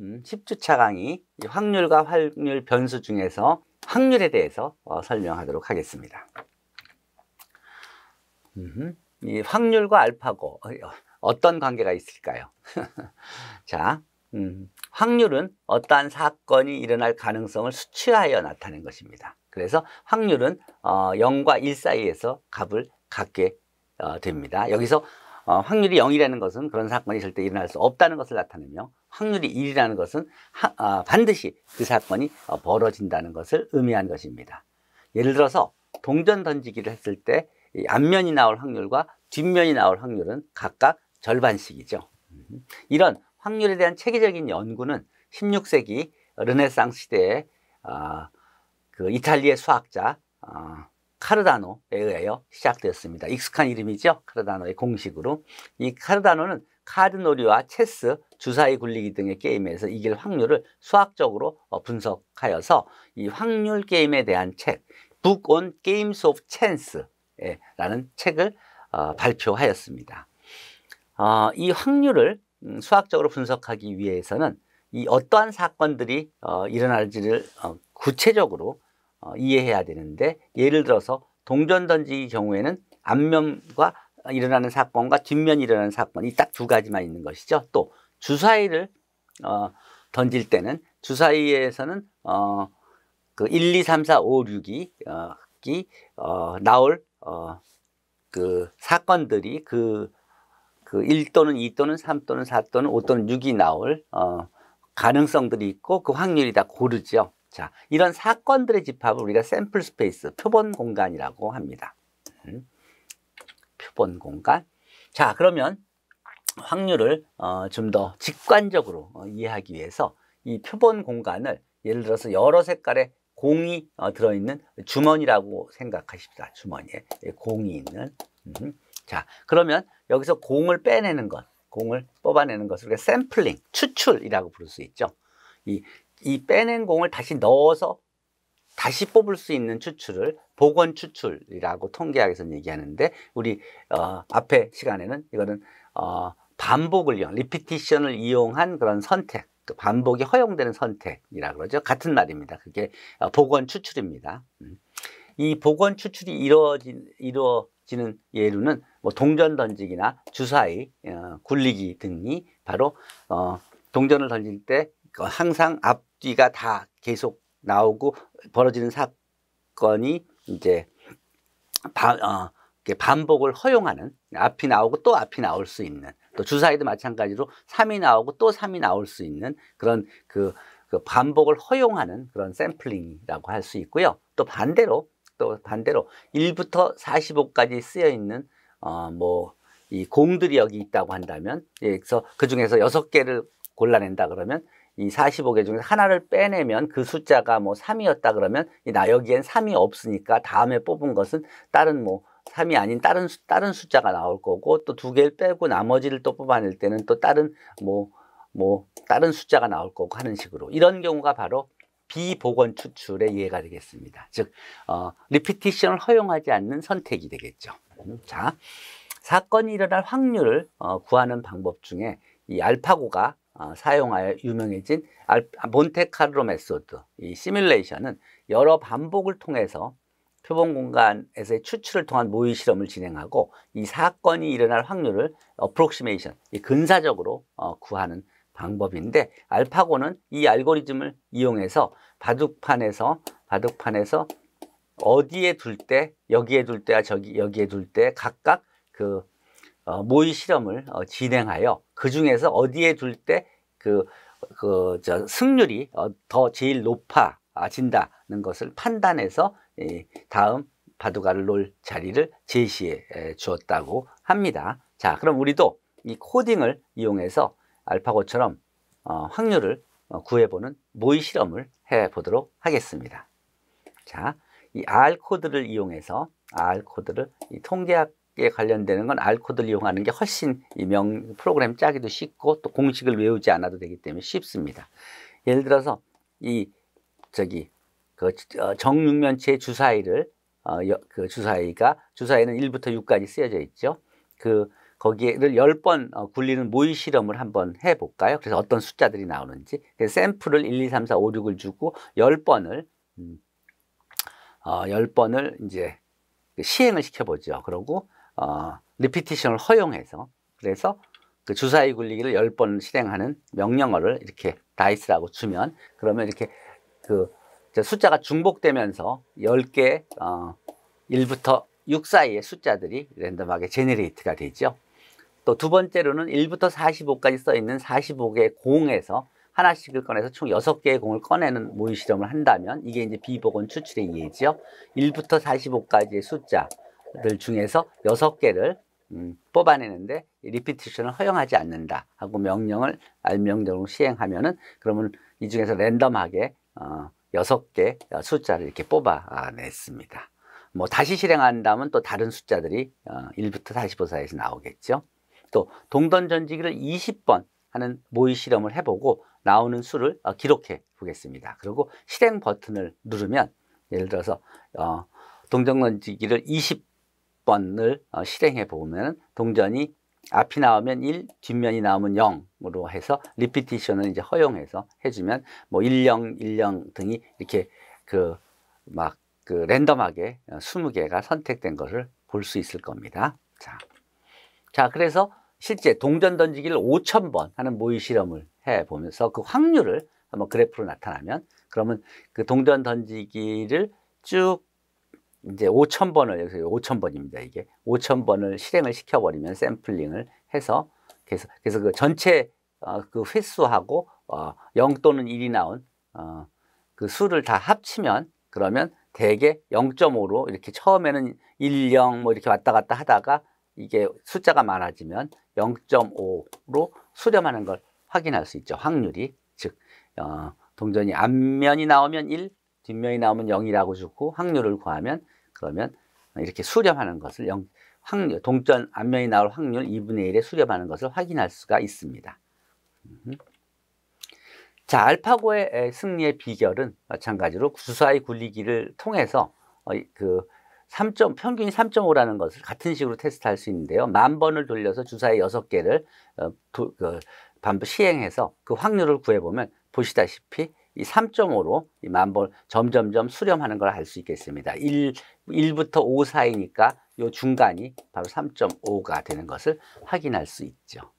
10주차 음, 강의 확률과 확률 변수 중에서 확률에 대해서 어, 설명하도록 하겠습니다. 이 확률과 알파고 어, 어, 어떤 관계가 있을까요? 자, 음, 확률은 어떠한 사건이 일어날 가능성을 수치하여 나타낸 것입니다. 그래서 확률은 어, 0과 1 사이에서 값을 갖게 어, 됩니다. 여기서 어, 확률이 0이라는 것은 그런 사건이 절대 일어날 수 없다는 것을 나타내며 확률이 1이라는 것은 하, 아, 반드시 그 사건이 어, 벌어진다는 것을 의미한 것입니다. 예를 들어서 동전 던지기를 했을 때 앞면이 나올 확률과 뒷면이 나올 확률은 각각 절반씩이죠. 이런 확률에 대한 체계적인 연구는 16세기 르네상스 시대에 어, 그 이탈리아 수학자 어, 카르다노에 의하여 시작되었습니다. 익숙한 이름이죠. 카르다노의 공식으로. 이 카르다노는 카드놀이와 체스, 주사위 굴리기 등의 게임에서 이길 확률을 수학적으로 어, 분석하여서 이 확률 게임에 대한 책, Book on Games of Chance라는 책을 어, 발표하였습니다. 어, 이 확률을 음, 수학적으로 분석하기 위해서는 이 어떠한 사건들이 일어날지를 구체적으로 어, 이해해야 되는데 예를 들어서 동전 던지기 경우에는 앞면과 일어나는 사건과 뒷면이 일어나는 사건 이딱 두 가지만 있는 것이죠. 또 주사위를 어, 던질 때는 주사위에서는 어, 그 1, 2, 3, 4, 5, 6이 어, 기, 어, 나올 어, 그 사건들이 그, 그 1 또는 2 또는 3 또는 4 또는 5 또는 6이 나올 어, 가능성들이 있고 그 확률이 다 고르죠. 자, 이런 사건들의 집합을 우리가 샘플 스페이스, 표본 공간이라고 합니다. 음, 표본 공간. 자, 그러면 확률을 어, 좀더 직관적으로 어, 이해하기 위해서 이 표본 공간을 예를 들어서 여러 색깔의 공이 어, 들어있는 주머니라고 생각하십시다. 주머니에 예, 공이 있는. 음, 자, 그러면 여기서 공을 빼내는 것, 공을 뽑아내는 것을 우리가 샘플링, 추출이라고 부를 수 있죠. 이이 빼낸 공을 다시 넣어서 다시 뽑을 수 있는 추출을 복원 추출이라고 통계학에서는 얘기하는데 우리 어, 앞에 시간에는 이거는 어, 반복을 이용, 리피티션을 이용한 그런 선택, 그 반복이 허용되는 선택이라 그러죠. 같은 말입니다. 그게 어, 복원 추출입니다. 음. 이 복원 추출이 이루어진, 이루어지는 예로는 뭐 동전 던지기나 주사위, 어, 굴리기 등이 바로 어, 동전을 던질 때 그 항상 앞 뒤가다 계속 나오고 벌어지는 사건이 이제 바, 어, 반복을 허용하는 앞이 나오고 또 앞이 나올 수 있는 또 주사위도 마찬가지로 삼이 나오고 또삼이 나올 수 있는 그런 그, 그 반복을 허용하는 그런 샘플링이라고 할 수 있고요. 또 반대로 또 반대로 일부터사십오까지 쓰여 있는 어뭐이 공들이 여기 있다고 한다면 예, 그래서 그 중에서 여섯 개를 골라낸다 그러면 이 45개 중에 하나를 빼내면 그 숫자가 뭐 3이었다 그러면 나 여기엔 3이 없으니까 다음에 뽑은 것은 다른 뭐 3이 아닌 다른 수, 다른 숫자가 나올 거고 또 두 개를 빼고 나머지를 또 뽑아낼 때는 또 다른 뭐뭐 뭐 다른 숫자가 나올 거고 하는 식으로 이런 경우가 바로 비보건 추출의 예가 되겠습니다. 즉 어, 리피티션을 허용하지 않는 선택이 되겠죠. 자 사건이 일어날 확률을 어, 구하는 방법 중에 이 알파고가 어, 사용하여 유명해진 몬테카르로 메소드, 이 시뮬레이션은 여러 반복을 통해서 표본 공간에서의 추출을 통한 모의 실험을 진행하고 이 사건이 일어날 확률을 어프록시메이션, 근사적으로 어, 구하는 방법인데 알파고는 이 알고리즘을 이용해서 바둑판에서 바둑판에서 어디에 둘 때, 여기에 둘 때와 저기 여기에 둘 때 각각 그 어, 모의 실험을 어, 진행하여 그 중에서 어디에 둘 때 그그 승률이 어, 더 제일 높아진다는 아, 것을 판단해서 다음 바둑알을 놓을 자리를 제시해 주었다고 합니다. 자, 그럼 우리도 이 코딩을 이용해서 알파고처럼 확률을 구해보는 모의 실험을 해보도록 하겠습니다. 자, 이 R 코드를 이용해서 R 코드를 통계학 관련되는 건 알코드를 이용하는 게 훨씬 이명 프로그램 짜기도 쉽고 또 공식을 외우지 않아도 되기 때문에 쉽습니다. 예를 들어서 이 저기 그 어, 정육면체 주사위를 어, 그 주사위가 주사위는 1부터 6까지 쓰여져 있죠. 그 거기를 10번 어, 굴리는 모의 실험을 한번 해 볼까요? 그래서 어떤 숫자들이 나오는지. 그 샘플을 1, 2, 3, 4, 5, 6을 주고 10번을 음, 어, 10번을 이제 그 시행을 시켜보죠. 그러고 어, 리피티션을 허용해서 그래서 그 주사위 굴리기를 열 번 실행하는 명령어를 이렇게 다이스라고 주면 그러면 이렇게 그 숫자가 중복되면서 열개 어, 1부터 6 사이의 숫자들이 랜덤하게 제네레이트가 되죠. 또 두 번째로는 1부터 45까지 써 있는 45개의 공에서 하나씩을 꺼내서 총 6개의 공을 꺼내는 모의 실험을 한다면 이게 이제 비보건 추출의 예지요. 1부터 45까지의 숫자 네. 들 중에서 여섯 개를 음, 뽑아내는데 리피티션을 허용하지 않는다 하고 명령을 알명령으로 시행하면은 그러면 이 중에서 랜덤하게 어, 6개 어, 숫자를 이렇게 뽑아냈습니다. 뭐 다시 실행한다면 또 다른 숫자들이 어, 1부터 45 사이에서 나오겠죠. 또 동전 전지기를 20번 하는 모의 실험을 해보고 나오는 수를 어, 기록해 보겠습니다. 그리고 실행 버튼을 누르면 예를 들어서 어, 동전 전지기를 20 번을 어, 실행해 보면 동전이 앞이 나오면 1, 뒷면이 나오면 0으로 해서 리피티션을 이제 허용해서 해주면 뭐 10, 10 등이 이렇게 그 막그 그 랜덤하게 20개가 어, 선택된 것을 볼 수 있을 겁니다. 자, 자 그래서 실제 동전 던지기를 5,000번 하는 모의 실험을 해 보면서 그 확률을 한번 그래프로 나타나면 그러면 그 동전 던지기를 쭉 이제 5천 번을 여기서 5천 번입니다 이게 5천 번을 실행을 시켜버리면 샘플링을 해서 그래서 그래서 그 전체 어, 그 횟수하고 어, 0 또는 1이 나온 어, 그 수를 다 합치면 그러면 대개 0.5로 이렇게 처음에는 1, 0 뭐 이렇게 왔다 갔다 하다가 이게 숫자가 많아지면 0.5로 수렴하는 걸 확인할 수 있죠. 확률이. 즉, 어, 동전이 앞면이 나오면 1, 뒷면이 나오면 0이라고 주고 확률을 구하면 그러면 이렇게 수렴하는 것을 0, 확률, 동전 앞면이 나올 확률 2분의 1에 수렴하는 것을 확인할 수가 있습니다. 자, 알파고의 승리의 비결은 마찬가지로 주사의 굴리기를 통해서 어, 그 3점, 평균이 3.5라는 것을 같은 식으로 테스트할 수 있는데요. 만 번을 돌려서 주사의 6개를 어, 그, 반복 시행해서 그 확률을 구해보면 보시다시피 이 3.5로 이 만볼 점점점 수렴하는 걸 알 수 있겠습니다. 1, 1부터 5 사이니까 요 중간이 바로 3.5가 되는 것을 확인할 수 있죠.